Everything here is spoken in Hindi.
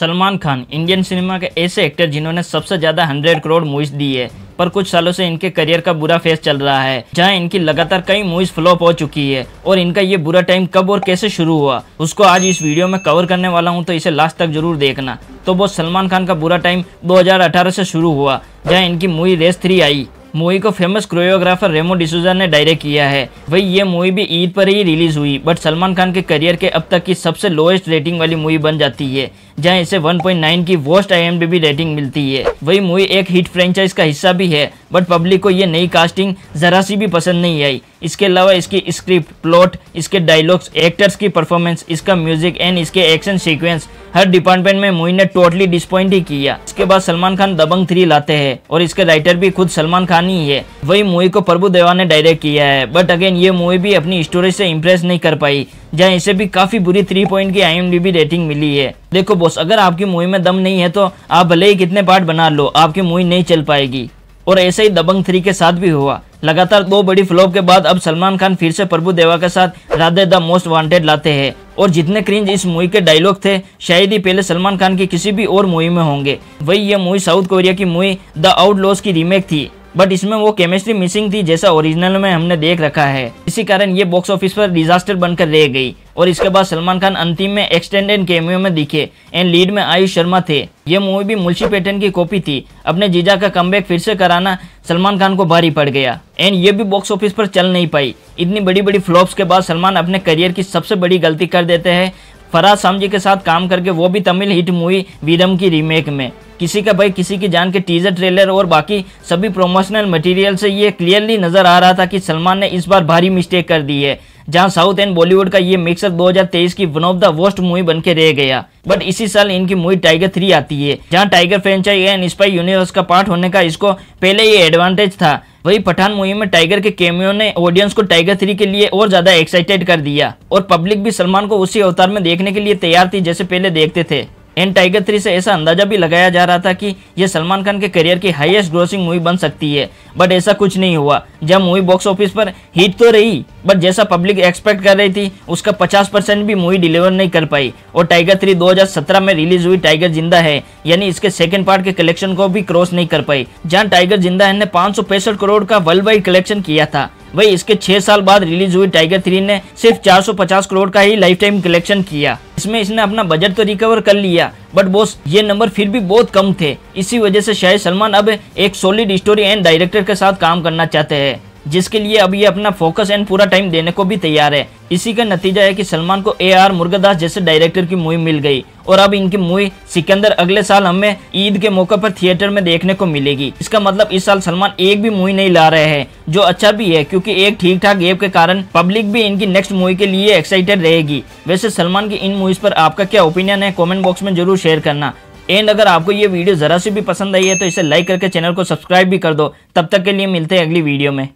सलमान खान इंडियन सिनेमा के ऐसे एक्टर जिन्होंने सबसे ज़्यादा 100 करोड़ मूवीज दी है पर कुछ सालों से इनके करियर का बुरा फेस चल रहा है जहां इनकी लगातार कई मूवीज फ्लॉप हो चुकी है और इनका ये बुरा टाइम कब और कैसे शुरू हुआ उसको आज इस वीडियो में कवर करने वाला हूं तो इसे लास्ट तक जरूर देखना तो वो सलमान खान का बुरा टाइम दो से शुरू हुआ जहाँ इनकी मूवी रेस थ्री आई मूवी को फेमस क्रोरियोग्राफर रेमो डिसूजा ने डायरेक्ट किया है वही ये मूवी भी ईद पर ही रिलीज हुई बट सलमान खान के करियर के अब तक की सबसे लोएस्ट रेटिंग वाली मूवी बन जाती है जहां इसे 1.9 की वर्स्ट बी रेटिंग मिलती है वही मूवी एक हिट फ्रेंचाइज का हिस्सा भी है बट पब्लिक को ये नई कास्टिंग जरा सी भी पसंद नहीं आई इसके अलावा इसकी स्क्रिप्ट प्लॉट इसके डायलॉग्स एक्टर्स की परफॉर्मेंस इसका म्यूजिक एंड इसके एक्शन सीक्वेंस हर डिपार्टमेंट में मूवी ने टोटली डिसपॉइंट ही किया इसके बाद सलमान खान दबंग थ्री लाते हैं और इसके राइटर भी खुद सलमान खान ही है वही मूवी को प्रभु देवा ने डायरेक्ट किया है बट अगेन ये मूवी भी अपनी स्टोरी से इम्प्रेस नहीं कर पाई जहाँ इसे भी काफ़ी बुरी थ्री पॉइंट की आई रेटिंग मिली है देखो बोस अगर आपकी मूवी में दम नहीं है तो आप भले ही कितने पार्ट बना लो आपकी मूवी नहीं चल पाएगी और ऐसे ही दबंग थ्री के साथ भी हुआ लगातार दो बड़ी फ्लॉप के बाद अब सलमान खान फिर से प्रभु देवा के साथ राधे द मोस्ट वांटेड लाते हैं और जितने क्रिंज इस मूवी के डायलॉग थे शायद ही पहले सलमान खान की किसी भी और मूवी में होंगे वही ये मूवी साउथ कोरिया की मूवी द आउट की रीमेक थी बट इसमें वो केमिस्ट्री मिसिंग थी जैसा ओरिजिनल में हमने देख रखा है इसी कारण ये बॉक्स ऑफिस पर डिजास्टर बनकर रह गई और इसके बाद सलमान खान अंतिम में एक्सटेंडेड केमियो में दिखे एंड लीड में आयुष शर्मा थे ये मूवी भी मुंशी पेटन की कॉपी थी अपने जीजा का कम फिर से कराना सलमान खान को भारी पड़ गया एंड ये भी बॉक्स ऑफिस पर चल नहीं पाई इतनी बड़ी बड़ी फ्लॉप्स के बाद सलमान अपने करियर की सबसे बड़ी गलती कर देते हैं फराज सामजी के साथ काम करके वो भी तमिल हिट मूवी वीरम की रीमेक में किसी का भाई किसी की जान के टीजर ट्रेलर और बाकी सभी प्रोमोशनल मटेरियल से ये क्लियरली नजर आ रहा था कि सलमान ने इस बार भारी मिस्टेक कर दी है जहां साउथ एंड बॉलीवुड का ये मिक्सर 2023 की one of the worst movie बन के रह गया बट इसी साल इनकी मूवी टाइगर थ्री आती है जहां Tiger franchise and spy universe का पार्ट होने का इसको पहले ये एडवांटेज था वही पठान मूवी में टाइगर के कैमियो ने ऑडियंस को टाइगर थ्री के लिए और ज्यादा एक्साइटेड कर दिया और पब्लिक भी सलमान को उसी अवतार में देखने के लिए तैयार थी जैसे पहले देखते थे एंड टाइगर थ्री से ऐसा अंदाजा भी लगाया जा रहा था कि यह सलमान खान के करियर की हाईएस्ट ग्रोसिंग मूवी बन सकती है बट ऐसा कुछ नहीं हुआ जब मूवी बॉक्स ऑफिस पर हिट तो रही बट जैसा पब्लिक एक्सपेक्ट कर रही थी उसका 50 परसेंट भी मूवी डिलीवर नहीं कर पाई और टाइगर थ्री 2017 में रिलीज हुई टाइगर जिंदा है यानी इसके सेकेंड पार्ट के कलेक्शन को भी क्रॉस नहीं कर पाई जहाँ टाइगर जिंदा है ने पाँच करोड़ का वर्ल्ड वाइड कलेक्शन किया था वही इसके छह साल बाद रिलीज हुई टाइगर थ्री ने सिर्फ 450 करोड़ का ही लाइफ टाइम कलेक्शन किया इसमें इसने अपना बजट तो रिकवर कर लिया बट बोस ये नंबर फिर भी बहुत कम थे इसी वजह से शाहिद सलमान अब एक सोलिड स्टोरी एंड डायरेक्टर के साथ काम करना चाहते हैं जिसके लिए अब ये अपना फोकस एंड पूरा टाइम देने को भी तैयार है इसी का नतीजा है कि सलमान को ए आर मुर्गदास जैसे डायरेक्टर की मूवी मिल गई और अब इनकी मूवी सिकंदर अगले साल हमें ईद के मौके पर थिएटर में देखने को मिलेगी इसका मतलब इस साल सलमान एक भी मूवी नहीं ला रहे हैं जो अच्छा भी है क्योंकि एक ठीक ठाक गेप के कारण पब्लिक भी इनकी नेक्स्ट मूवी के लिए एक्साइटेड रहेगी वैसे सलमान की इन मूवीज पर आपका क्या ओपिनियन है कॉमेंट बॉक्स में जरूर शेयर करना एंड अगर आपको ये वीडियो जरा सी भी पसंद आई है तो इसे लाइक करके चैनल को सब्सक्राइब भी कर दो तब तक के लिए मिलते हैं अगली वीडियो में